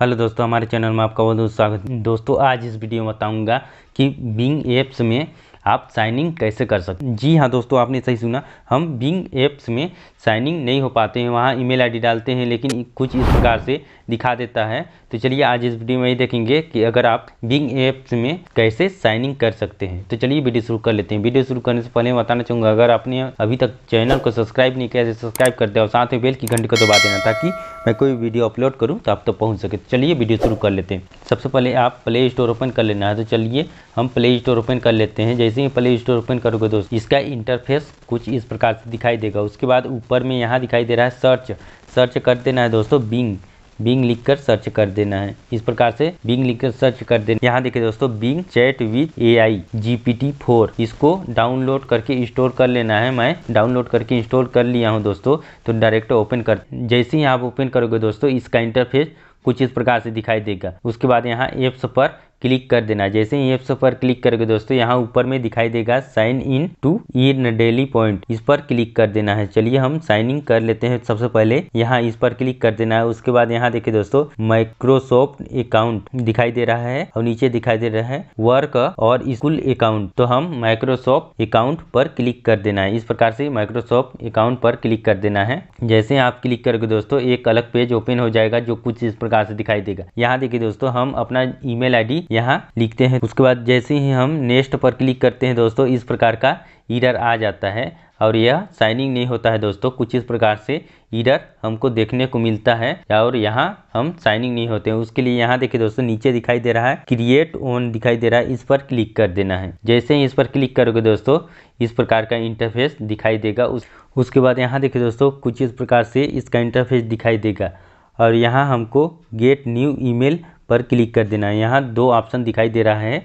hello दोस्तों हमारे channel में आपका बहुत बहुत स्वागत दोस्तों आज इस वीडियो में बताऊंगा कि बिंग एप्स में आप साइनिंग कैसे कर सकते जी हाँ दोस्तों आपने सही सुना हम बिंग एप्स में साइनिंग नहीं हो पाते हैं वहाँ ईमेल आईडी डालते हैं लेकिन कुछ इस प्रकार से दिखा देता है तो चलिए आज इस वीडियो में ही देखेंगे कि अगर आप बिंग एप्स में कैसे साइनिंग कर सकते हैं तो चलिए वीडियो शुरू कर लेते हैं वीडियो शुरू करने से पहले मैं बताना चाहूँगा अगर आपने अभी तक चैनल को सब्सक्राइब नहीं किया सब्सक्राइब तो कर दिया और साथ में बेल की घंटी को दबा देना ताकि मैं कोई वीडियो अपलोड करूँ तो आप तो पहुँच सके चलिए वीडियो शुरू कर लेते हैं सबसे पहले आप प्ले स्टोर ओपन कर लेना है तो चलिए हम प्ले स्टोर ओपन कर लेते हैं जैसे ही प्ले स्टोर ओपन करोगे दोस्त इसका इंटरफेस कुछ इस प्रकार से दिखाई देगा उसके बाद ऊपर में यहाँ दिखाई दे रहा है सर्च सर्च कर देना है दोस्तों बिंग बिंग लिख कर सर्च कर देना है इस प्रकार से बिंग लिख कर सर्च कर देना यहाँ देखिए दोस्तों Bing chat with A I G P T four इसको डाउनलोड करके इंस्टॉल कर लेना है मैं डाउनलोड करके इंस्टॉल कर लिया हूँ दोस्तों तो डायरेक्ट ओपन कर जैसे ही आप ओपन करोगे दोस्तों इसका इंटरफेस कुछ इस प्रकार से दिखाई देगा उसके बाद यहाँ एप्स पर क्लिक कर देना जैसे ही एप्स पर क्लिक करोगे दोस्तों यहाँ ऊपर में दिखाई देगा sign in to in daily point इस पर क्लिक कर देना है चलिए हम साइन इन कर लेते हैं सबसे पहले यहाँ इस पर क्लिक कर देना है उसके बाद यहाँ देखिए दोस्तों माइक्रोसॉफ्ट अकाउंट दिखाई दे रहा है और नीचे दिखाई दे रहा है वर्क और स्कूल अकाउंट तो हम माइक्रोसॉफ्ट अकाउंट पर क्लिक कर देना है इस प्रकार से माइक्रोसॉफ्ट अकाउंट पर क्लिक कर देना है जैसे आप क्लिक करोगे दोस्तों एक अलग पेज ओपन हो जाएगा जो कुछ इस प्रकार से दिखाई देगा यहाँ देखिए दोस्तों हम अपना ईमेल आईडी यहाँ लिखते हैं उसके बाद जैसे ही हम नेक्स्ट पर क्लिक करते हैं दोस्तों इस प्रकार का ईरर आ जाता है और यह साइनिंग नहीं होता है दोस्तों कुछ इस प्रकार से ईरर हमको देखने को मिलता है और यहाँ हम साइनिंग नहीं होते हैं उसके लिए यहाँ देखिए दोस्तों नीचे दिखाई दे रहा है क्रिएट ओन दिखाई दे रहा है इस पर क्लिक कर देना है जैसे ही इस पर क्लिक करोगे दोस्तों इस प्रकार का इंटरफेस दिखाई देगा उस, उसके बाद यहाँ देखिए दोस्तों कुछ इस प्रकार से इसका इंटरफेस दिखाई देगा और यहाँ हमको गेट न्यू ईमेल पर क्लिक कर देना है यहाँ दो ऑप्शन दिखाई दे रहा है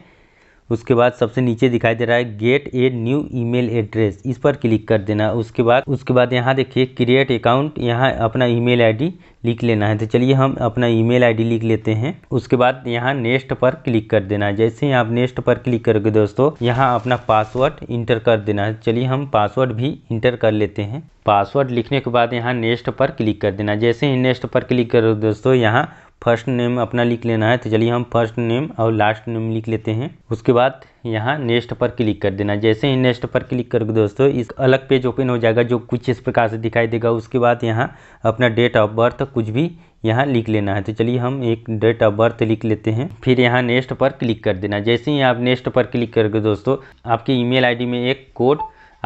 उसके बाद सबसे नीचे दिखाई दे रहा है get a new email address इस पर क्लिक कर देना उसके बाद उसके बाद यहाँ देखिए क्रिएट अकाउंट यहाँ अपना ईमेल आईडी लिख लेना है तो चलिए हम अपना ईमेल आईडी लिख लेते हैं उसके बाद यहाँ नेक्स्ट पर क्लिक कर देना है जैसे ही आप नेक्स्ट पर क्लिक करोगे दोस्तों यहाँ अपना पासवर्ड इंटर कर देना है चलिए हम पासवर्ड भी इंटर कर लेते हैं पासवर्ड लिखने के बाद यहाँ नेक्स्ट पर क्लिक कर देना जैसे ही नेक्स्ट पर क्लिक करोगे दोस्तों यहाँ फर्स्ट नेम अपना लिख लेना है तो चलिए हम फर्स्ट नेम और लास्ट नेम लिख लेते हैं उसके बाद यहाँ नेक्स्ट पर क्लिक कर देना जैसे ही नेक्स्ट पर क्लिक करोगे दोस्तों इस अलग पेज ओपन हो जाएगा जो कुछ इस प्रकार से दिखाई देगा उसके बाद यहाँ अपना डेट ऑफ बर्थ कुछ भी यहाँ लिख लेना है तो चलिए हम एक डेट ऑफ बर्थ लिख लेते हैं फिर यहाँ नेक्स्ट पर क्लिक कर देना जैसे ही आप नेक्स्ट पर क्लिक करोगे दोस्तों आपकी ईमेल आईडी में एक कोड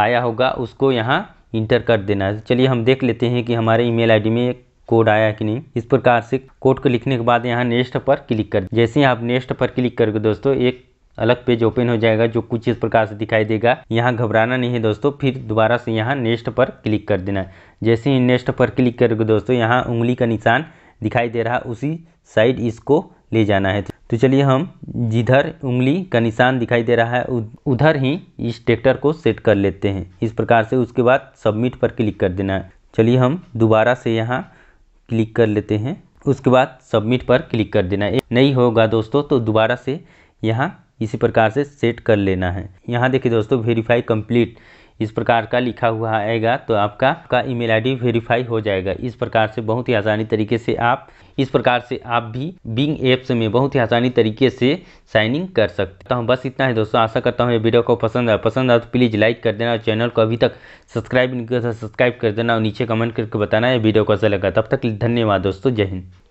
आया होगा उसको यहाँ इंटर कर देना है चलिए हम देख लेते हैं कि हमारे ईमेल आईडी में एक कोड आया कि नहीं इस प्रकार से कोड को लिखने के बाद यहाँ नेक्स्ट पर क्लिक कर जैसे ही आप नेक्स्ट पर क्लिक करोगे दोस्तों एक अलग पेज ओपन हो जाएगा जो कुछ इस प्रकार से दिखाई देगा यहाँ घबराना नहीं है दोस्तों फिर दोबारा से यहाँ नेक्स्ट पर क्लिक कर देना है जैसे ही नेक्स्ट पर क्लिक करोगे दोस्तों यहाँ उंगली का निशान दिखाई दे रहा उसी साइड इसको ले जाना है तो चलिए हम जिधर उंगली का निशान दिखाई दे रहा है उधर ही इस ट्रैक्टर को सेट कर लेते हैं इस प्रकार से उसके बाद सबमिट पर क्लिक कर देना है चलिए हम दोबारा से यहाँ क्लिक कर लेते हैं उसके बाद सबमिट पर क्लिक कर देना है नहीं होगा दोस्तों तो दोबारा से यहाँ इसी प्रकार से सेट कर लेना है यहाँ देखिए दोस्तों वेरीफाई कंप्लीट इस प्रकार का लिखा हुआ आएगा तो आपका का ईमेल आईडी वेरीफाई हो जाएगा इस प्रकार से बहुत ही आसानी तरीके से आप इस प्रकार से आप भी बिंग एप्स में बहुत ही आसानी तरीके से साइन इन कर सकते हूँ तो बस इतना है दोस्तों आशा करता हूँ ये वीडियो को पसंद आया पसंद आया तो प्लीज़ लाइक कर देना और चैनल को अभी तक सब्सक्राइब नहीं किया सब्सक्राइब कर देना और नीचे कमेंट करके बताना ये वीडियो कैसा लगा तब तक धन्यवाद दोस्तों जय हिंद